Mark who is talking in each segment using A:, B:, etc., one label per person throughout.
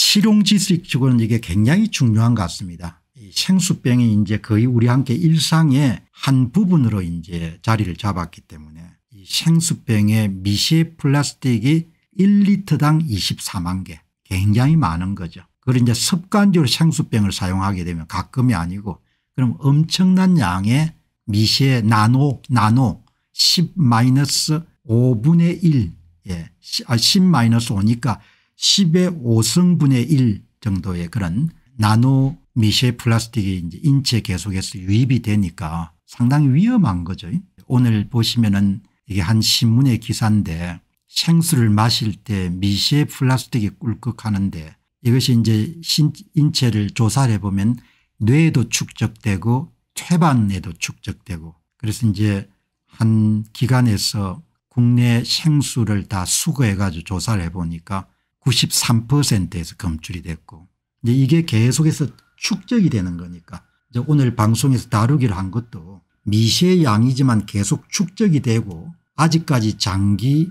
A: 실용지식 적으로는 이게 굉장히 중요한 것 같습니다. 생수병이 이제 거의 우리 함께 일상의 한 부분으로 이제 자리를 잡았기 때문에 이 생수병의 미세 플라스틱이 1리터당 24만 개 굉장히 많은 거죠. 그걸 이제 습관적으로 생수병을 사용하게 되면 가끔이 아니고 그럼 엄청난 양의 미세 나노 나노 10 5분의 1 예, 10 아, 5니까 10의 5승분의1 정도의 그런 나노 미쉐 플라스틱이 이제 인체 계속해서 유입이 되니까 상당히 위험한 거죠. 오늘 보시면은 이게 한 신문의 기사인데 생수를 마실 때 미쉐 플라스틱이 꿀꺽하는데 이것이 이제 인체를 조사를 해보면 뇌에도 축적되고 태반에도 축적되고 그래서 이제 한 기관에서 국내 생수를 다 수거해 가지고 조사를 해보니까 93%에서 검출이 됐고 이제 이게 계속해서 축적이 되는 거니까 이제 오늘 방송에서 다루기를한 것도 미세 양이지만 계속 축적이 되고 아직까지 장기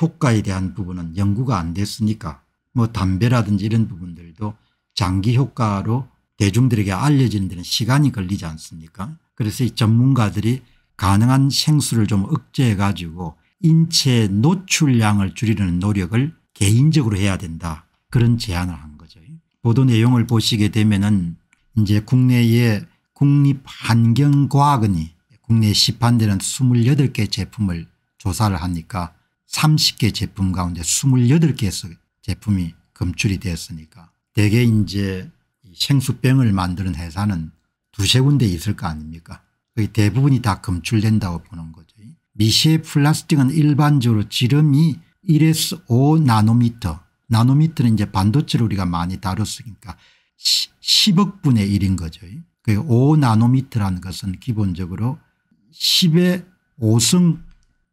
A: 효과에 대한 부분은 연구가 안 됐으니까 뭐 담배라든지 이런 부분들도 장기 효과로 대중들에게 알려지는 데는 시간이 걸리지 않습니까 그래서 이 전문가들이 가능한 생수를 좀 억제해 가지고 인체 노출량을 줄이려는 노력을 개인적으로 해야 된다 그런 제안을 한 거죠. 보도 내용을 보시게 되면은 이제 국내의 국립환경과학원이 국내 시판되는 28개 제품을 조사를 하니까 30개 제품 가운데 2 8개 제품이 검출이 되었으니까 대개 이제 생수병을 만드는 회사는 두세 군데 있을 거 아닙니까 거의 대부분이 다 검출된다고 보는 거죠. 미세 플라스틱은 일반적으로 지름이 1에서 5 나노미터 나노미터는 이제 반도체를 우리가 많이 다뤘으니까 10억 분의 1인 거죠. 그 5 나노미터라는 것은 기본적으로 10의 5승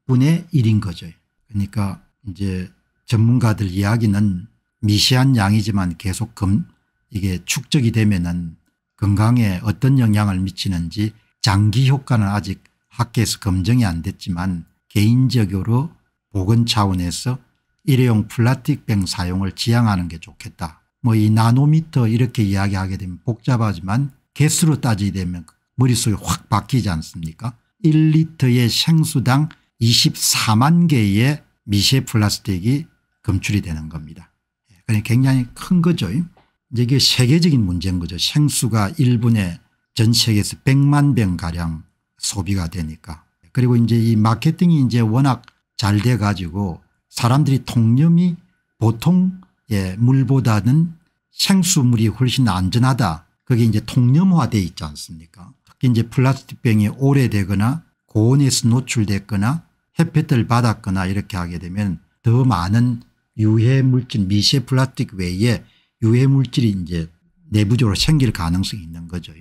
A: 분의 1인 거죠. 그러니까 이제 전문가들 이야기는 미시한 양이지만 계속 금 이게 축적이 되면은 건강에 어떤 영향을 미치는지 장기 효과는 아직 학계에서 검증이 안 됐지만 개인적으로 보건 차원에서 일회용 플라틱병 사용을 지향하는 게 좋겠다. 뭐 이 나노미터 이렇게 이야기하게 되면 복잡하지만 개수로 따지게 되면 머릿속이 확 바뀌지 않습니까 1리터의 생수당 24만 개의 미세 플라스틱이 검출이 되는 겁니다. 예, 굉장히 큰 거죠. 이제 이게 세계적인 문제인 거죠. 생수가 1분에 전 세계에서 100만 병가량 소비가 되니까. 그리고 이제 이 마케팅이 이제 워낙 잘돼 가지고 사람들이 통념이 보통 예, 물보다는 생수물이 훨씬 안전하다. 그게 이제 통념화돼 있지 않습니까? 특히 이제 플라스틱 병이 오래되거나 고온에서 노출됐거나 햇볕을 받았거나 이렇게 하게 되면 더 많은 유해 물질 미세 플라스틱 외에 유해 물질이 이제 내부적으로 생길 가능성이 있는 거죠.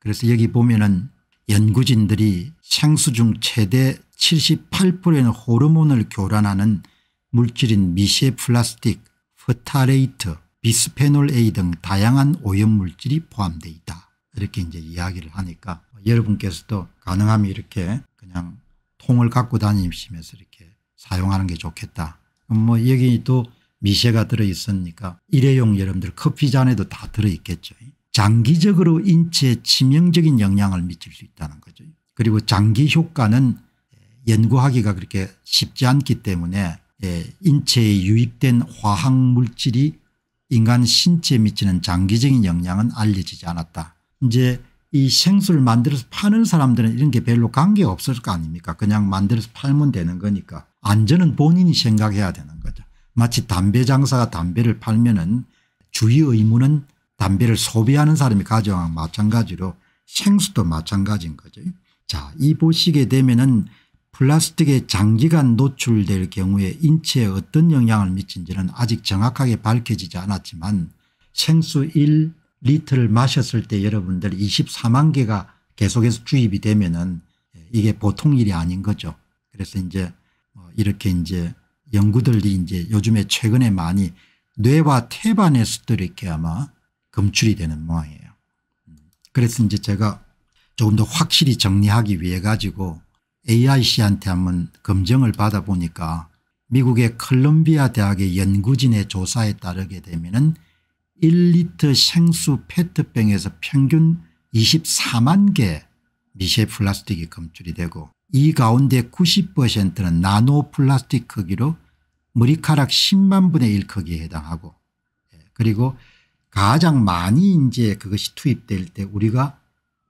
A: 그래서 여기 보면은 연구진들이 생수 중 최대 78%의 호르몬을 교란하는 물질인 미세 플라스틱, 퍼타레이트, 비스페놀 A 등 다양한 오염물질이 포함되어 있다. 이렇게 이제 이야기를 하니까 여러분께서도 가능하면 이렇게 그냥 통을 갖고 다니시면서 이렇게 사용하는 게 좋겠다. 뭐 여기 또 미세가 들어있으니까 일회용 여러분들 커피잔에도 다 들어있겠죠. 장기적으로 인체에 치명적인 영향을 미칠 수 있다는 거죠. 그리고 장기 효과는 연구하기가 그렇게 쉽지 않기 때문에 예, 인체에 유입된 화학물질이 인간 신체에 미치는 장기적인 영향은 알려지지 않았다. 이제 이 생수를 만들어서 파는 사람들은 이런 게 별로 관계가 없을 거 아닙니까 그냥 만들어서 팔면 되는 거니까 안전은 본인이 생각해야 되는 거죠. 마치 담배 장사가 담배를 팔면 은 주의 의무는 담배를 소비하는 사람이 가져와 마찬가지로 생수도 마찬가지인 거죠. 자, 이 보시게 되면은 플라스틱에 장기간 노출될 경우에 인체에 어떤 영향을 미친지는 아직 정확하게 밝혀지지 않았지만 생수 1리터를 마셨을 때 여러분들 24만 개가 계속해서 주입이 되면은 이게 보통 일이 아닌 거죠. 그래서 이제 뭐 이렇게 이제 연구들이 이제 요즘에 최근에 많이 뇌와 태반에서도 이렇게 아마 검출이 되는 모양이에요. 그래서 이제 제가 조금 더 확실히 정리하기 위해 가지고 AIC한테 한번 검증을 받아보니까 미국의 컬럼비아 대학의 연구진의 조사에 따르게 되면 1리터 생수 페트병에서 평균 24만 개 미세 플라스틱이 검출이 되고 이 가운데 90%는 나노 플라스틱 크기로 머리카락 10만 분의 1 크기에 해당하고 예, 그리고 가장 많이 이제 그것이 투입될 때 우리가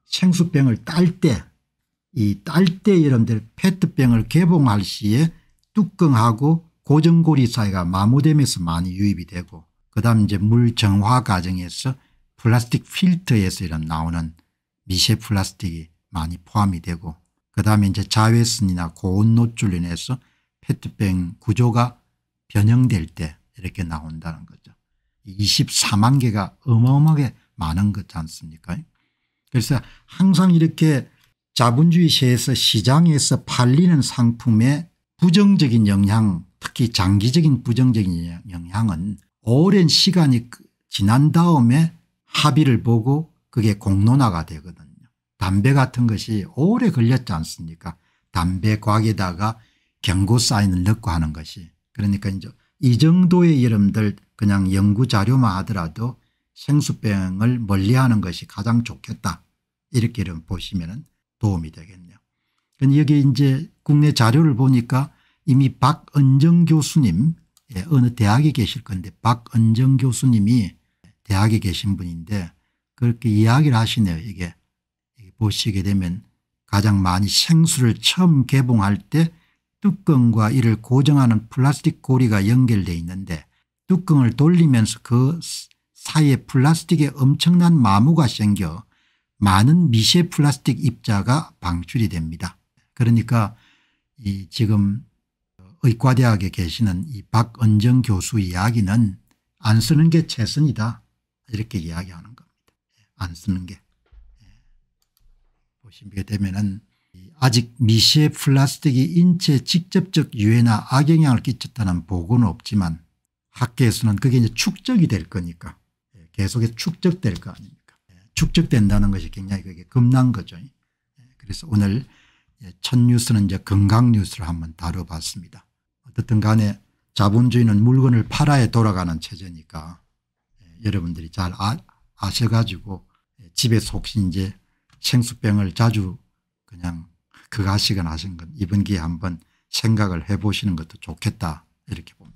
A: 생수병을 딸때 이딸때 여러분들 페트병을 개봉할 시에 뚜껑하고 고정고리 사이가 마모됨에서 많이 유입이 되고 그다음 이제 물 정화 과정에서 플라스틱 필터에서 이런 나오는 미세 플라스틱이 많이 포함이 되고 그다음에 이제 자외선이나 고온 노출로 인해서 페트병 구조가 변형될 때 이렇게 나온다는 거죠. 24만 개가 어마어마하게 많은 것지 않습니까 그래서 항상 이렇게 자본주의 시에서 시장에서 팔리는 상품의 부정적인 영향 특히 장기적인 부정적인 영향은 오랜 시간이 그 지난 다음에 합의를 보고 그게 공론화가 되거든요. 담배 같은 것이 오래 걸렸지 않습니까 담배 곽에다가 경고 사인을 넣고 하는 것이 그러니까 이제 이 정도의 여러분들 그냥 연구 자료만 하더라도 생수병을 멀리하는 것이 가장 좋겠다 이렇게 보시면 은 도움이 되겠네요. 그러니까 여기 이제 국내 자료를 보니까 이미 박은정 교수님 예, 어느 대학에 계실 건데 박은정 교수님이 대학에 계신 분인데 그렇게 이야기를 하시네요. 이게 보시게 되면 가장 많이 생수를 처음 개봉할 때 뚜껑과 이를 고정하는 플라스틱 고리가 연결돼 있는데 뚜껑을 돌리면서 그 사이에 플라스틱에 엄청난 마모가 생겨 많은 미세 플라스틱 입자가 방출이 됩니다. 그러니까 이 지금 의과대학에 계시는 이 박은정 교수 이야기는 안 쓰는 게 최선이다 이렇게 이야기하는 겁니다. 예, 안 쓰는 게. 예. 보시게 되면은 아직 미세 플라스틱이 인체 직접적 유해나 악영향을 끼쳤다는 보고는 없지만 학계에서는 그게 이제 축적이 될 거니까 예, 계속해서 축적될 거 아닙니까 축적된다는 것이 굉장히 그게 겁난 거죠. 예, 그래서 오늘 예, 첫 뉴스는 이제 건강 뉴스를 한번 다뤄봤습니다. 어떻든 간에 자본주의는 물건을 팔아야 돌아가는 체제니까 예, 여러분들이 잘 아, 아셔가지고 집에 혹시 이제 생수병을 자주 그냥 그가식은 하신 건 이번 기회에 한번 생각을 해보시는 것도 좋겠다 이렇게 봅니다.